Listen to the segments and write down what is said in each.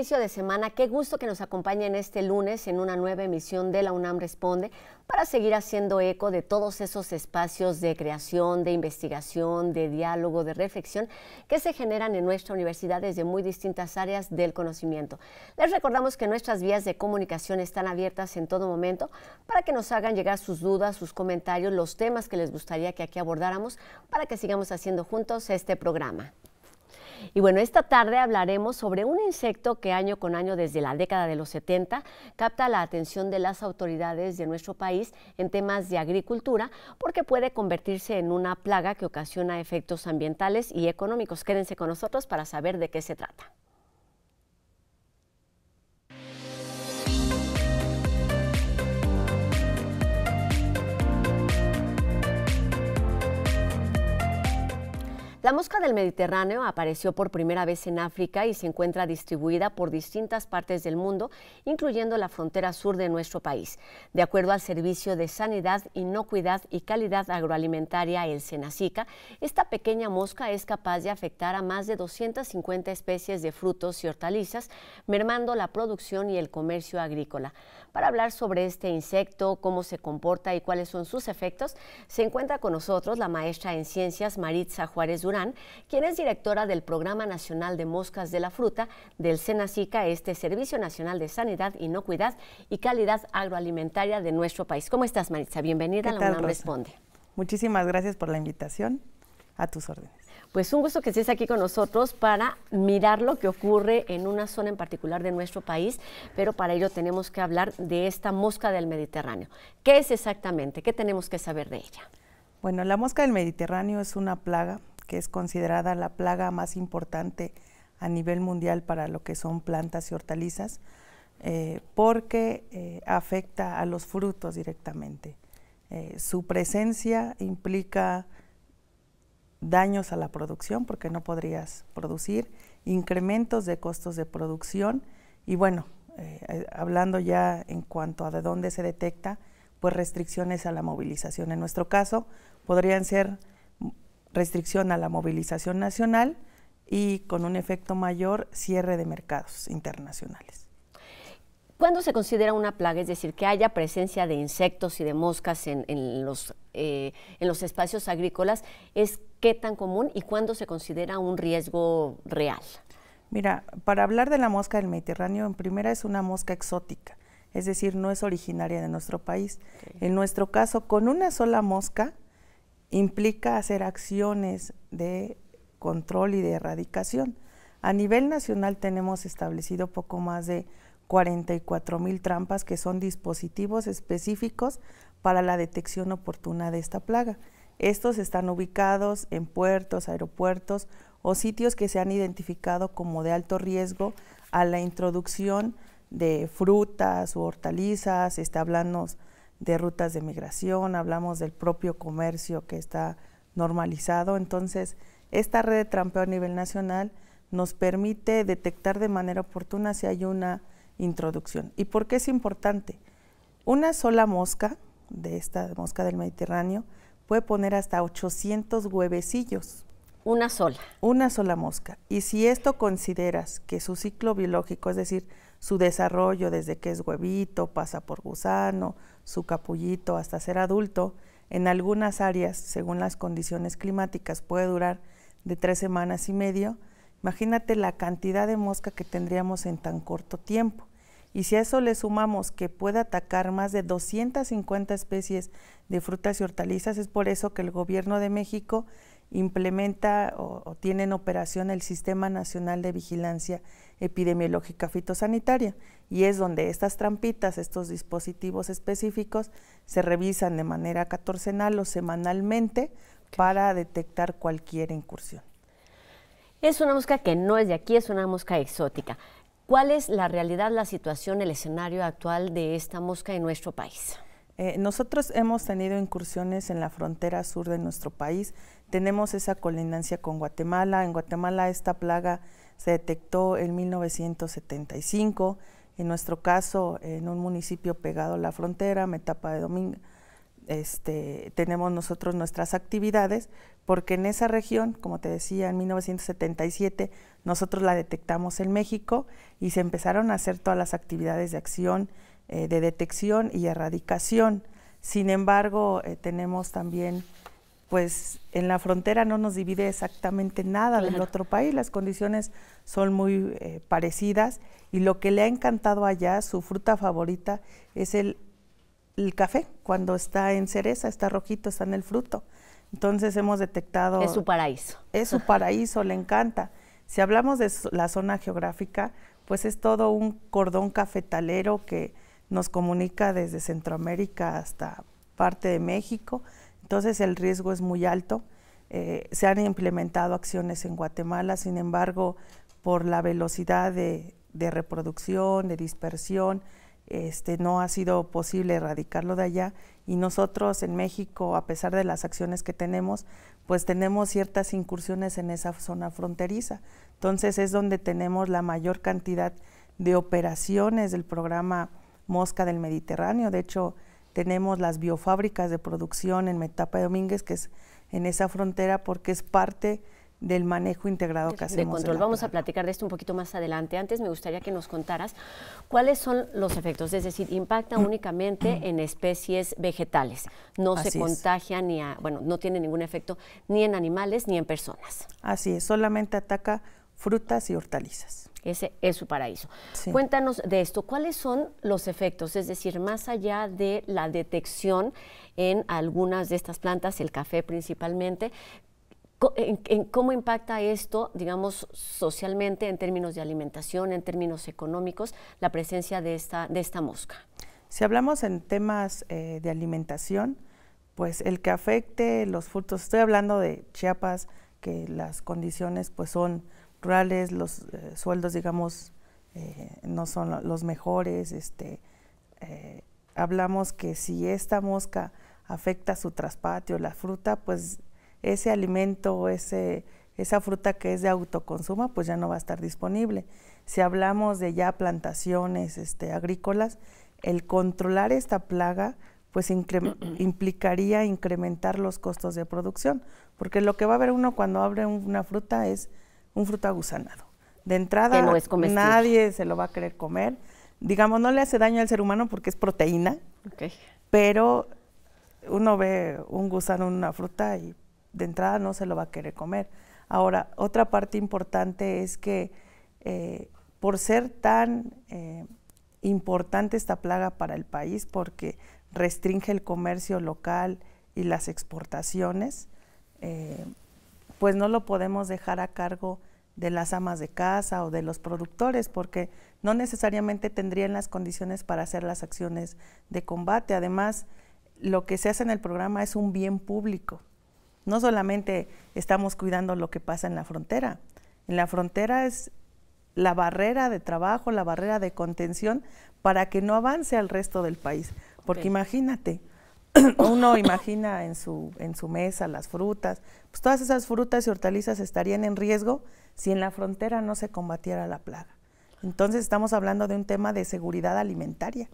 inicio de semana. Qué gusto que nos acompañen este lunes en una nueva emisión de la UNAM Responde para seguir haciendo eco de todos esos espacios de creación, de investigación, de diálogo, de reflexión que se generan en nuestra universidad desde muy distintas áreas del conocimiento. Les recordamos que nuestras vías de comunicación están abiertas en todo momento para que nos hagan llegar sus dudas, sus comentarios, los temas que les gustaría que aquí abordáramos para que sigamos haciendo juntos este programa. Y bueno, esta tarde hablaremos sobre un insecto que año con año desde la década de los 70 capta la atención de las autoridades de nuestro país en temas de agricultura porque puede convertirse en una plaga que ocasiona efectos ambientales y económicos. Quédense con nosotros para saber de qué se trata. La mosca del Mediterráneo apareció por primera vez en África y se encuentra distribuida por distintas partes del mundo, incluyendo la frontera sur de nuestro país, de acuerdo al Servicio de Sanidad, Inocuidad y Calidad Agroalimentaria, el Senacica. Esta pequeña mosca es capaz de afectar a más de 250 especies de frutos y hortalizas, mermando la producción y el comercio agrícola. Para hablar sobre este insecto, cómo se comporta y cuáles son sus efectos, se encuentra con nosotros la maestra en ciencias Maritza Juárez quien es directora del Programa Nacional de Moscas de la Fruta del SENACICA, este Servicio Nacional de Sanidad, y cuidad y Calidad Agroalimentaria de nuestro país. ¿Cómo estás, Maritza? Bienvenida a la UNAM Responde. Muchísimas gracias por la invitación. A tus órdenes. Pues un gusto que estés aquí con nosotros para mirar lo que ocurre en una zona en particular de nuestro país, pero para ello tenemos que hablar de esta mosca del Mediterráneo. ¿Qué es exactamente? ¿Qué tenemos que saber de ella? Bueno, la mosca del Mediterráneo es una plaga que es considerada la plaga más importante a nivel mundial para lo que son plantas y hortalizas, eh, porque eh, afecta a los frutos directamente. Eh, su presencia implica daños a la producción, porque no podrías producir, incrementos de costos de producción y bueno, hablando ya en cuanto a de dónde se detecta, pues restricciones a la movilización. En nuestro caso, podrían ser restricción a la movilización nacional y con un efecto mayor cierre de mercados internacionales. ¿Cuándo se considera una plaga? Es decir, que haya presencia de insectos y de moscas en, los, eh, en los espacios agrícolas, ¿es qué tan común y cuándo se considera un riesgo real? Mira, para hablar de la mosca del Mediterráneo, en primera es una mosca exótica, es decir, no es originaria de nuestro país. En nuestro caso, con una sola mosca, implica hacer acciones de control y de erradicación. A nivel nacional tenemos establecido poco más de 44 mil trampas que son dispositivos específicos para la detección oportuna de esta plaga. Estos están ubicados en puertos, aeropuertos o sitios que se han identificado como de alto riesgo a la introducción de frutas u hortalizas, establanos de rutas de migración, hablamos del propio comercio que está normalizado. Entonces, esta red de trampeo a nivel nacional nos permite detectar de manera oportuna si hay una introducción. ¿Y por qué es importante? Una sola mosca, de esta mosca del Mediterráneo, puede poner hasta 800 huevecillos. Una sola. Una sola mosca. Y si esto consideras que su ciclo biológico, es decir, su desarrollo desde que es huevito, pasa por gusano, su capullito hasta ser adulto, en algunas áreas, según las condiciones climáticas, puede durar de tres semanas y medio. Imagínate la cantidad de mosca que tendríamos en tan corto tiempo. Y si a eso le sumamos que puede atacar más de 250 especies de frutas y hortalizas, es por eso que el gobierno de México implementa o, tiene en operación el Sistema Nacional de Vigilancia Epidemiológica Fitosanitaria y es donde estas trampitas, estos dispositivos específicos, se revisan de manera catorcenal o semanalmente para detectar cualquier incursión. Es una mosca que no es de aquí, es una mosca exótica. ¿Cuál es la realidad, la situación, el escenario actual de esta mosca en nuestro país? Eh, nosotros hemos tenido incursiones en la frontera sur de nuestro país. Tenemos esa colindancia con Guatemala. En Guatemala esta plaga se detectó en 1975. En nuestro caso, en un municipio pegado a la frontera, Metapa de Domingo, este, tenemos nosotros nuestras actividades, porque en esa región, como te decía, en 1977 nosotros la detectamos en México y se empezaron a hacer todas las actividades de acción eh, de detección y erradicación. Sin embargo, eh, tenemos también, pues en la frontera no nos divide exactamente nada del otro país, las condiciones son muy eh, parecidas y lo que le ha encantado allá, su fruta favorita es el, el café, cuando está en cereza, está rojito, está en el fruto. Entonces hemos detectado... Es su paraíso. Es su paraíso, le encanta. Si hablamos de la zona geográfica, pues es todo un cordón cafetalero que nos comunica desde Centroamérica hasta parte de México, entonces el riesgo es muy alto. Eh, se han implementado acciones en Guatemala, sin embargo, por la velocidad de, de reproducción, de dispersión, este, no ha sido posible erradicarlo de allá y nosotros en México, a pesar de las acciones que tenemos, pues tenemos ciertas incursiones en esa zona fronteriza. Entonces es donde tenemos la mayor cantidad de operaciones del programa mosca del Mediterráneo. De hecho, tenemos las biofábricas de producción en Metapa de Domínguez, que es en esa frontera porque es parte del manejo integrado que hacemos. De control. Vamos a platicar de esto un poquito más adelante. Antes me gustaría que nos contaras cuáles son los efectos, es decir, impacta mm. únicamente en especies vegetales, no se contagia ni a, bueno, no tiene ningún efecto ni en animales ni en personas. Así es, solamente ataca frutas y hortalizas. Ese es su paraíso. Cuéntanos de esto, ¿cuáles son los efectos? Es decir, más allá de la detección en algunas de estas plantas, el café principalmente, ¿cómo impacta esto, digamos, socialmente en términos de alimentación, en términos económicos, la presencia de esta, de esta mosca? Si hablamos en temas eh, de alimentación, pues el que afecte los frutos, estoy hablando de Chiapas, que las condiciones pues son los eh, sueldos, digamos, eh, no son los mejores. Este, eh, hablamos que si esta mosca afecta su traspatio, la fruta, pues ese alimento, ese, esa fruta que es de autoconsumo, pues ya no va a estar disponible. Si hablamos de ya plantaciones este, agrícolas, el controlar esta plaga, pues implicaría incrementar los costos de producción, porque lo que va a ver uno cuando abre una fruta es un fruto agusanado. De entrada, no es nadie se lo va a querer comer. Digamos, no le hace daño al ser humano porque es proteína, pero uno ve un gusano en una fruta y de entrada no se lo va a querer comer. Ahora, otra parte importante es que eh, por ser tan eh, importante esta plaga para el país, porque restringe el comercio local y las exportaciones, eh, pues no lo podemos dejar a cargo de las amas de casa o de los productores, porque no necesariamente tendrían las condiciones para hacer las acciones de combate. Además, lo que se hace en el programa es un bien público. No solamente estamos cuidando lo que pasa en la frontera, en la frontera es la barrera de trabajo, la barrera de contención para que no avance al resto del país. Porque imagínate, uno imagina en su, en su mesa las frutas, pues todas esas frutas y hortalizas estarían en riesgo si en la frontera no se combatiera la plaga. Entonces estamos hablando de un tema de seguridad alimentaria.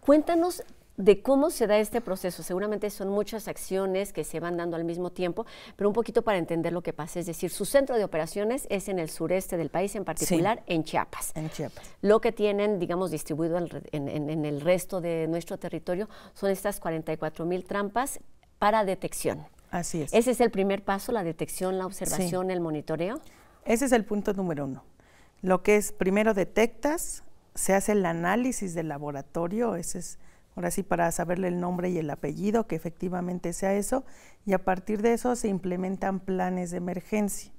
Cuéntanos de cómo se da este proceso. Seguramente son muchas acciones que se van dando al mismo tiempo, pero un poquito para entender lo que pasa. Es decir, su centro de operaciones es en el sureste del país, en particular en Chiapas. En Chiapas. Lo que tienen, digamos, distribuido en, el resto de nuestro territorio son estas 44 mil trampas para detección. Así es. Ese es el primer paso, la detección, la observación, el monitoreo. Ese es el punto número uno. Lo que es, primero detectas, se hace el análisis del laboratorio, ese es ahora sí para saberle el nombre y el apellido, que efectivamente sea eso, y a partir de eso se implementan planes de emergencia.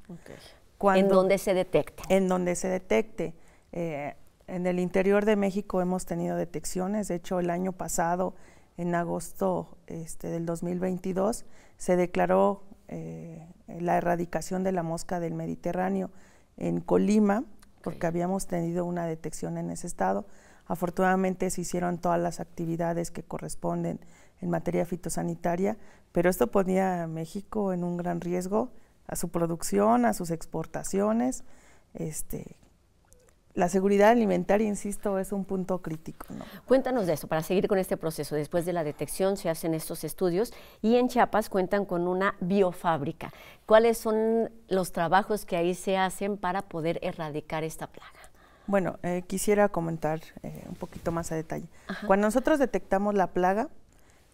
en donde se detecte. En eh, donde se detecte. en el interior de México hemos tenido detecciones, de hecho el año pasado, en agosto este, del 2022, se declaró eh, la erradicación de la mosca del Mediterráneo en Colima, porque habíamos tenido una detección en ese estado Afortunadamente se hicieron todas las actividades que corresponden en materia fitosanitaria, pero esto ponía a México en un gran riesgo a su producción, a sus exportaciones. Este, la seguridad alimentaria, insisto, es un punto crítico. Cuéntanos de eso, para seguir con este proceso. Después de la detección se hacen estos estudios y en Chiapas cuentan con una biofábrica. ¿Cuáles son los trabajos que ahí se hacen para poder erradicar esta plaga? Bueno, eh, quisiera comentar eh, un poquito más a detalle. Cuando nosotros detectamos la plaga,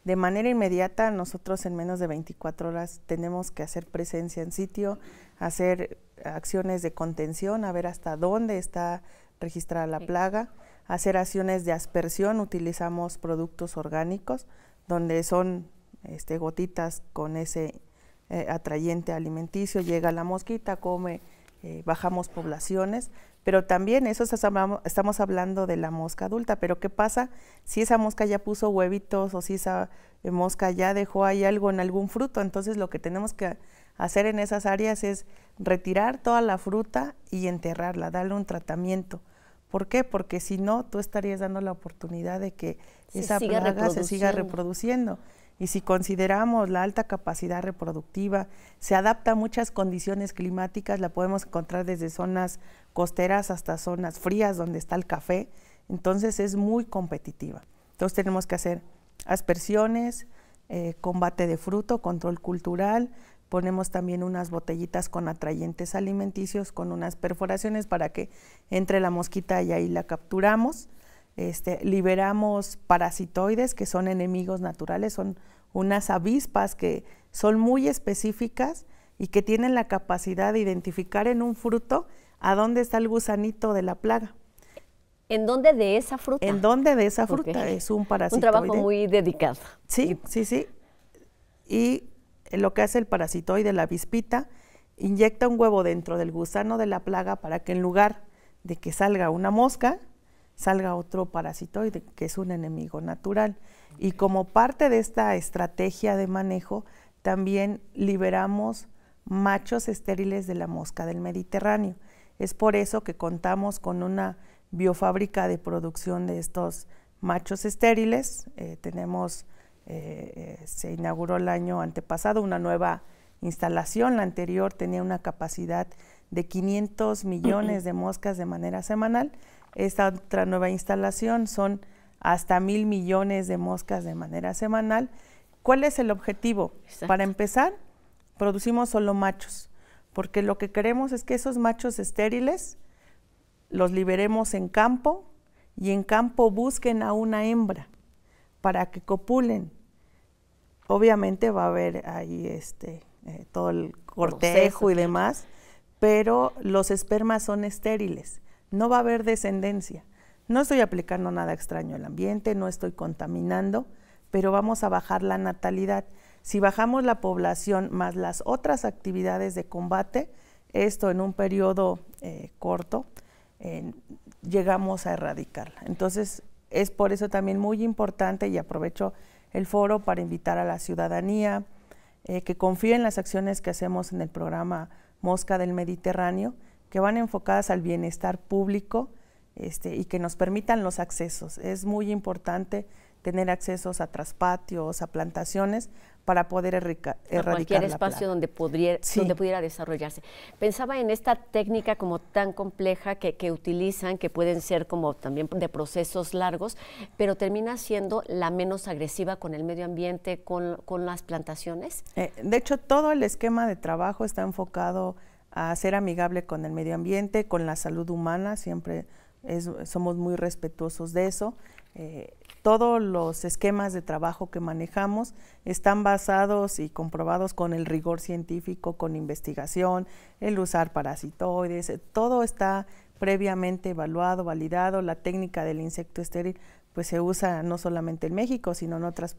de manera inmediata nosotros en menos de 24 horas tenemos que hacer presencia en sitio, hacer acciones de contención, a ver hasta dónde está registrada la plaga, hacer acciones de aspersión, utilizamos productos orgánicos, donde son este, gotitas con ese eh, atrayente alimenticio, llega la mosquita, come, bajamos poblaciones, pero también eso estamos hablando de la mosca adulta. Pero ¿qué pasa si esa mosca ya puso huevitos o si esa eh, mosca ya dejó ahí algo en algún fruto? Entonces lo que tenemos que hacer en esas áreas es retirar toda la fruta y enterrarla, darle un tratamiento. ¿Por qué? Porque si no, tú estarías dando la oportunidad de que esa plaga se siga reproduciendo. Y si consideramos la alta capacidad reproductiva, se adapta a muchas condiciones climáticas, la podemos encontrar desde zonas costeras hasta zonas frías donde está el café, entonces es muy competitiva. Entonces tenemos que hacer aspersiones, eh, combate de fruto, control cultural, ponemos también unas botellitas con atrayentes alimenticios, con unas perforaciones para que entre la mosquita y ahí la capturamos. Este, liberamos parasitoides que son enemigos naturales, son unas avispas que son muy específicas y que tienen la capacidad de identificar en un fruto ¿A dónde está el gusanito de la plaga? ¿En dónde de esa fruta? En dónde de esa fruta, es un parásito? Un trabajo muy dedicado. Sí, sí, sí. Y lo que hace el parasitoide, la vispita, inyecta un huevo dentro del gusano de la plaga para que en lugar de que salga una mosca, salga otro parasitoide, que es un enemigo natural. Y como parte de esta estrategia de manejo, también liberamos machos estériles de la mosca del Mediterráneo. Es por eso que contamos con una biofábrica de producción de estos machos estériles. Eh, tenemos, eh, eh, se inauguró el año antepasado una nueva instalación. La anterior tenía una capacidad de 500 millones de moscas de manera semanal. Esta otra nueva instalación son hasta mil millones de moscas de manera semanal. ¿Cuál es el objetivo? Para empezar, producimos solo machos porque lo que queremos es que esos machos estériles los liberemos en campo y en campo busquen a una hembra para que copulen. Obviamente va a haber ahí este, eh, todo el cortejo y demás, pero los espermas son estériles, no va a haber descendencia. No estoy aplicando nada extraño al ambiente, no estoy contaminando, pero vamos a bajar la natalidad. Si bajamos la población más las otras actividades de combate, esto en un periodo eh, corto, llegamos a erradicarla. Entonces, es por eso también muy importante y aprovecho el foro para invitar a la ciudadanía eh, que confíe en las acciones que hacemos en el programa Mosca del Mediterráneo, que van enfocadas al bienestar público este, y que nos permitan los accesos. Es muy importante tener accesos a traspatios, a plantaciones, para poder erradicar cualquier espacio donde pudiera, pudiera desarrollarse. Pensaba en esta técnica como tan compleja que, utilizan, que pueden ser como también de procesos largos, pero termina siendo la menos agresiva con el medio ambiente, con, las plantaciones. Eh, de hecho, todo el esquema de trabajo está enfocado a ser amigable con el medio ambiente, con la salud humana, siempre somos muy respetuosos de eso. Eh, todos los esquemas de trabajo que manejamos están basados y comprobados con el rigor científico, con investigación, el usar parasitoides, todo está previamente evaluado, validado, la técnica del insecto estéril pues se usa no solamente en México, sino en otras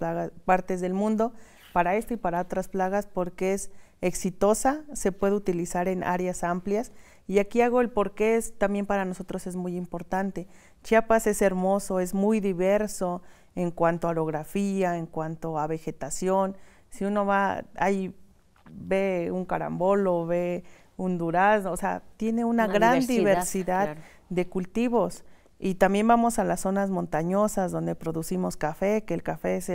partes del mundo para esto y para otras plagas porque es exitosa, se puede utilizar en áreas amplias y aquí hago el porqué, es, también para nosotros es muy importante. Chiapas es hermoso, es muy diverso en cuanto a orografía, en cuanto a vegetación. Si uno va, ahí ve un carambolo, ve un durazno, o sea, tiene una, gran diversidad, de cultivos. Y también vamos a las zonas montañosas donde producimos café, que el café es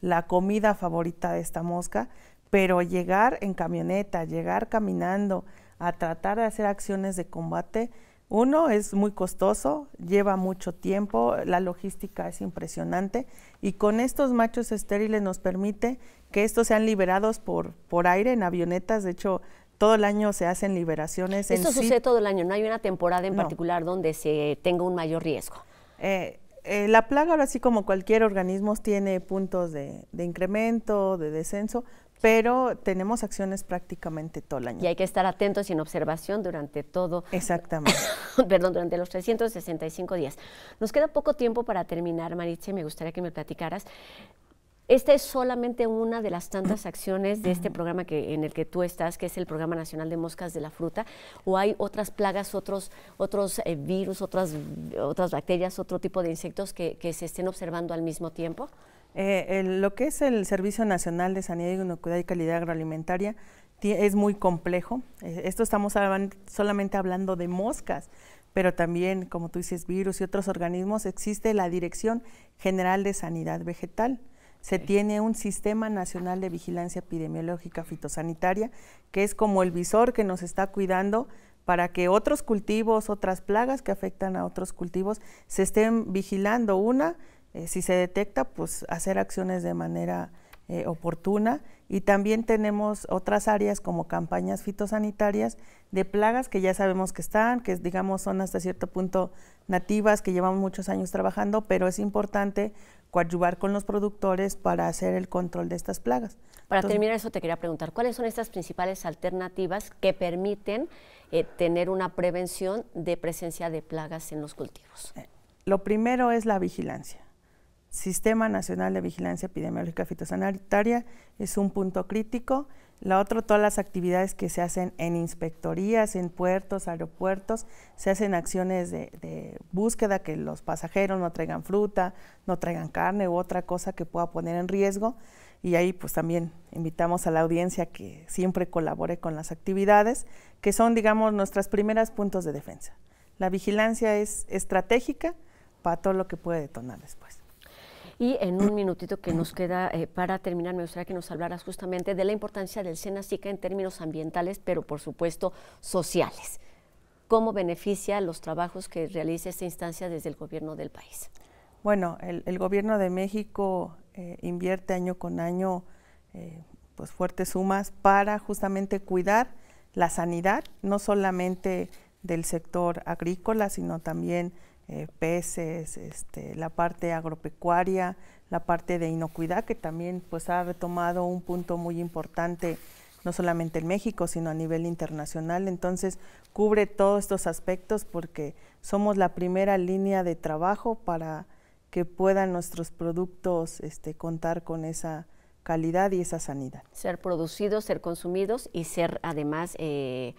la comida favorita de esta mosca, pero llegar en camioneta, llegar caminando, a tratar de hacer acciones de combate. Uno, es muy costoso, lleva mucho tiempo, la logística es impresionante y con estos machos estériles nos permite que estos sean liberados por, por aire en avionetas. De hecho, todo el año se hacen liberaciones. Esto sucede todo el año, no hay una temporada en particular donde se tenga un mayor riesgo. Eh, eh, la plaga, ahora sí como cualquier organismo, tiene puntos de incremento, de descenso, pero tenemos acciones prácticamente todo el año. Y hay que estar atentos y en observación durante todo. Exactamente. perdón, durante los 365 días. Nos queda poco tiempo para terminar, y me gustaría que me platicaras. Esta es solamente una de las tantas acciones de este programa que, en el que tú estás, que es el Programa Nacional de Moscas de la Fruta, o hay otras plagas, otros, otros eh, virus, otras, otras bacterias, otro tipo de insectos que se estén observando al mismo tiempo? Eh, lo que es el Servicio Nacional de Sanidad, Inocuidad y Calidad Agroalimentaria es muy complejo. Eh, esto estamos solamente hablando de moscas, pero también, como tú dices, virus y otros organismos, existe la Dirección General de Sanidad Vegetal. Se tiene un Sistema Nacional de Vigilancia Epidemiológica Fitosanitaria, que es como el visor que nos está cuidando para que otros cultivos, otras plagas que afectan a otros cultivos, se estén vigilando. Una, eh, si se detecta, pues hacer acciones de manera eh, oportuna. Y también tenemos otras áreas como campañas fitosanitarias de plagas que ya sabemos que están, que digamos son hasta cierto punto nativas, que llevamos muchos años trabajando, pero es importante coadyuvar con los productores para hacer el control de estas plagas. Para terminar eso te quería preguntar, ¿cuáles son estas principales alternativas que permiten eh, tener una prevención de presencia de plagas en los cultivos? Lo primero es la vigilancia. Sistema Nacional de Vigilancia Epidemiológica Fitosanitaria es un punto crítico. La otra, todas las actividades que se hacen en inspectorías, en puertos, aeropuertos, se hacen acciones de, búsqueda, que los pasajeros no traigan fruta, no traigan carne u otra cosa que pueda poner en riesgo. Y ahí pues también invitamos a la audiencia que siempre colabore con las actividades, que son digamos nuestras primeras puntos de defensa. La vigilancia es estratégica para todo lo que puede detonar después. Y en un minutito que nos queda eh, para terminar, me gustaría que nos hablaras justamente de la importancia del SENA-SICA en términos ambientales, pero por supuesto sociales. ¿Cómo beneficia los trabajos que realiza esta instancia desde el gobierno del país? Bueno, el, gobierno de México eh, invierte año con año eh, pues fuertes sumas para justamente cuidar la sanidad, no solamente del sector agrícola, sino también eh, peces, este, la parte agropecuaria, la parte de inocuidad, que también pues, ha retomado un punto muy importante, no solamente en México, sino a nivel internacional. Entonces, cubre todos estos aspectos porque somos la primera línea de trabajo para que puedan nuestros productos este, contar con esa calidad y esa sanidad. Ser producidos, ser consumidos y ser además... Eh,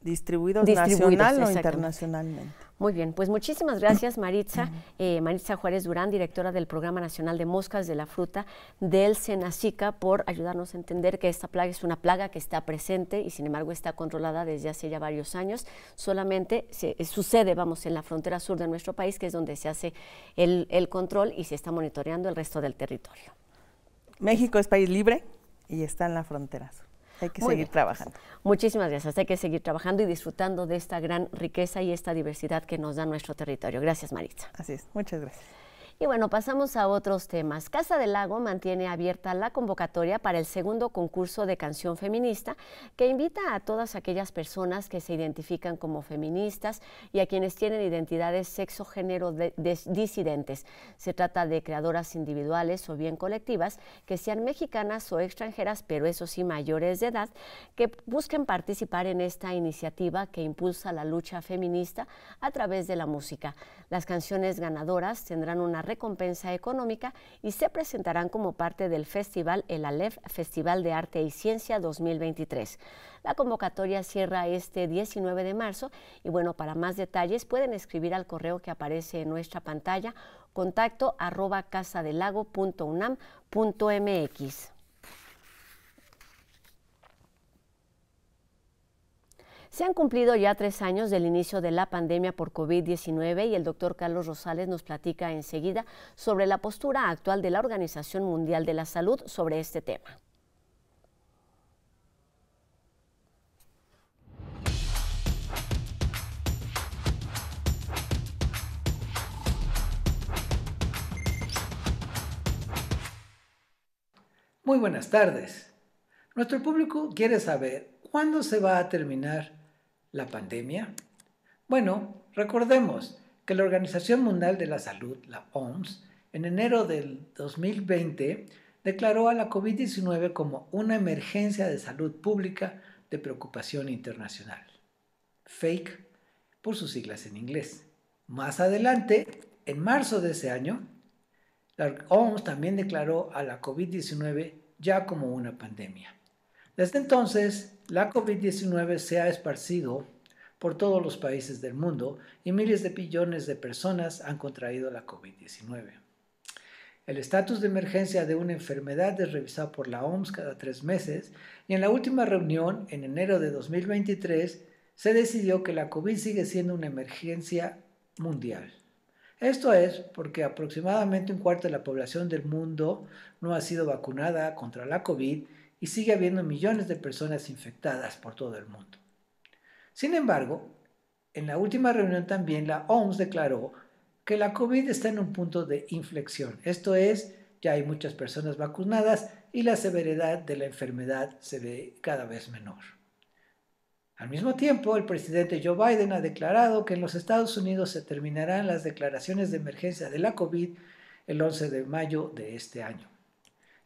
distribuidos, nacional o internacionalmente. Muy bien, pues muchísimas gracias Maritza, eh, Maritza Juárez Durán, directora del Programa Nacional de Moscas de la Fruta del Senacica, por ayudarnos a entender que esta plaga es una plaga que está presente y sin embargo está controlada desde hace ya varios años. Solamente se, eh, sucede, vamos, en la frontera sur de nuestro país, que es donde se hace el, el control y se está monitoreando el resto del territorio. México es país libre y está en la frontera sur. Hay que seguir trabajando. Muchísimas gracias. Hay que seguir trabajando y disfrutando de esta gran riqueza y esta diversidad que nos da nuestro territorio. Gracias, Maritza. Así es. Muchas gracias. Y bueno, pasamos a otros temas. Casa del Lago mantiene abierta la convocatoria para el segundo concurso de canción feminista que invita a todas aquellas personas que se identifican como feministas y a quienes tienen identidades sexo-género disidentes. Se trata de creadoras individuales o bien colectivas que sean mexicanas o extranjeras, pero eso sí mayores de edad, que busquen participar en esta iniciativa que impulsa la lucha feminista a través de la música. Las canciones ganadoras tendrán una recompensa económica y se presentarán como parte del festival El Alef Festival de Arte y Ciencia 2023. La convocatoria cierra este 19 de marzo y bueno, para más detalles pueden escribir al correo que aparece en nuestra pantalla contacto arroba casadelago.unam.mx. Se han cumplido ya tres años del inicio de la pandemia por COVID-19 y el doctor Carlos Rosales nos platica enseguida sobre la postura actual de la Organización Mundial de la Salud sobre este tema. Muy buenas tardes. Nuestro público quiere saber cuándo se va a terminar la pandemia? Bueno, recordemos que la Organización Mundial de la Salud, la OMS, en enero del 2020 declaró a la COVID-19 como una emergencia de salud pública de preocupación internacional. FAKE, por sus siglas en inglés. Más adelante, en marzo de ese año, la OMS también declaró a la COVID-19 ya como una pandemia. Desde entonces, la COVID-19 se ha esparcido por todos los países del mundo y miles de billones de personas han contraído la COVID-19. El estatus de emergencia de una enfermedad es revisado por la OMS cada tres meses y en la última reunión, en enero de 2023, se decidió que la COVID sigue siendo una emergencia mundial. Esto es porque aproximadamente un cuarto de la población del mundo no ha sido vacunada contra la COVID y sigue habiendo millones de personas infectadas por todo el mundo. Sin embargo, en la última reunión también la OMS declaró que la COVID está en un punto de inflexión. Esto es, ya hay muchas personas vacunadas y la severidad de la enfermedad se ve cada vez menor. Al mismo tiempo, el presidente Joe Biden ha declarado que en los Estados Unidos se terminarán las declaraciones de emergencia de la COVID el 11 de mayo de este año.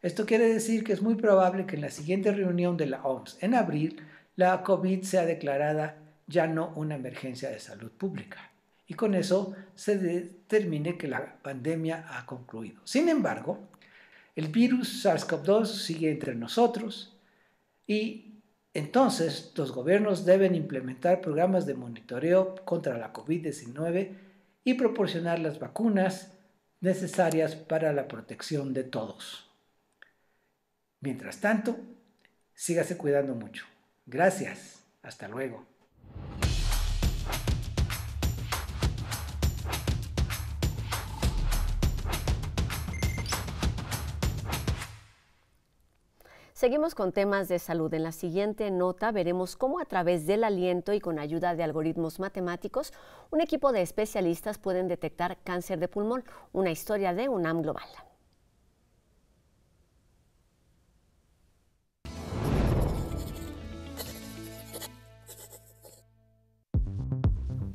Esto quiere decir que es muy probable que en la siguiente reunión de la OMS en abril, la COVID sea declarada ya no una emergencia de salud pública. Y con eso se determine que la pandemia ha concluido. Sin embargo, el virus SARS-CoV-2 sigue entre nosotros y entonces los gobiernos deben implementar programas de monitoreo contra la COVID-19 y proporcionar las vacunas necesarias para la protección de todos. Mientras tanto, sígase cuidando mucho. Gracias. Hasta luego. Seguimos con temas de salud. En la siguiente nota veremos cómo a través del aliento y con ayuda de algoritmos matemáticos, un equipo de especialistas pueden detectar cáncer de pulmón, una historia de UNAM Global.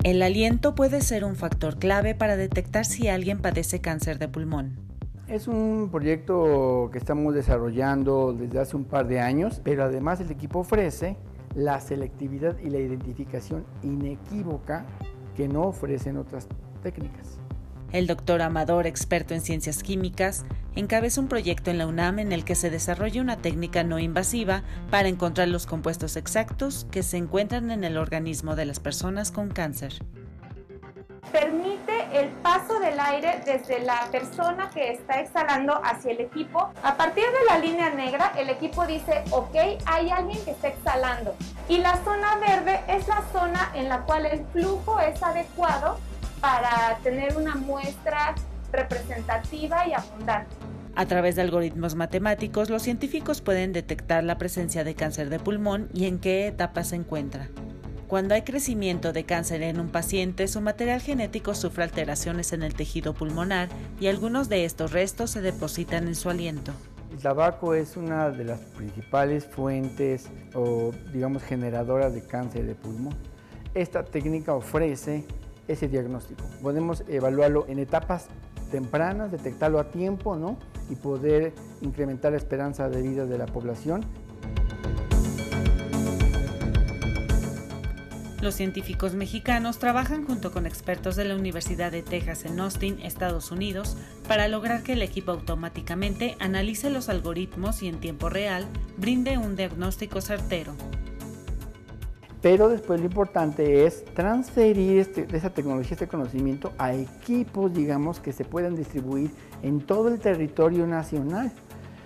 El aliento puede ser un factor clave para detectar si alguien padece cáncer de pulmón. Es un proyecto que estamos desarrollando desde hace un par de años, pero además el equipo ofrece la selectividad y la identificación inequívoca que no ofrecen otras técnicas. El doctor Amador, experto en ciencias químicas, encabeza un proyecto en la UNAM en el que se desarrolla una técnica no invasiva para encontrar los compuestos exactos que se encuentran en el organismo de las personas con cáncer. Permite el paso del aire desde la persona que está exhalando hacia el equipo. A partir de la línea negra, el equipo dice, ok, hay alguien que está exhalando. Y la zona verde es la zona en la cual el flujo es adecuado para tener una muestra representativa y abundante. A través de algoritmos matemáticos, los científicos pueden detectar la presencia de cáncer de pulmón y en qué etapa se encuentra. Cuando hay crecimiento de cáncer en un paciente, su material genético sufre alteraciones en el tejido pulmonar y algunos de estos restos se depositan en su aliento. El tabaco es una de las principales fuentes o, digamos, generadoras de cáncer de pulmón. Esta técnica ofrece ese diagnóstico. Podemos evaluarlo en etapas tempranas, detectarlo a tiempo ¿no? y poder incrementar la esperanza de vida de la población. Los científicos mexicanos trabajan junto con expertos de la Universidad de Texas en Austin, Estados Unidos, para lograr que el equipo automáticamente analice los algoritmos y en tiempo real brinde un diagnóstico certero. Pero después lo importante es transferir este, esa tecnología, este conocimiento a equipos, digamos, que se puedan distribuir en todo el territorio nacional.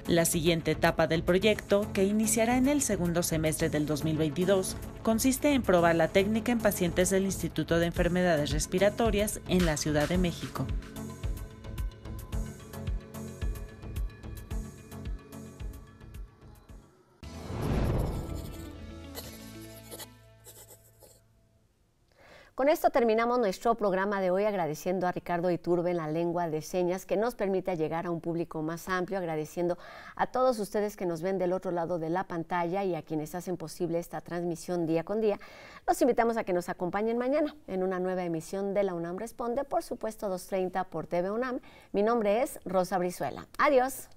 La siguiente etapa del proyecto, que iniciará en el segundo semestre del 2022, consiste en probar la técnica en pacientes del Instituto de Enfermedades Respiratorias en la Ciudad de México. Con esto terminamos nuestro programa de hoy agradeciendo a Ricardo Iturbe en la lengua de señas que nos permite llegar a un público más amplio, agradeciendo a todos ustedes que nos ven del otro lado de la pantalla y a quienes hacen posible esta transmisión día con día. Los invitamos a que nos acompañen mañana en una nueva emisión de La UNAM Responde, por supuesto 2.30 por TV UNAM. Mi nombre es Rosa Brizuela. Adiós.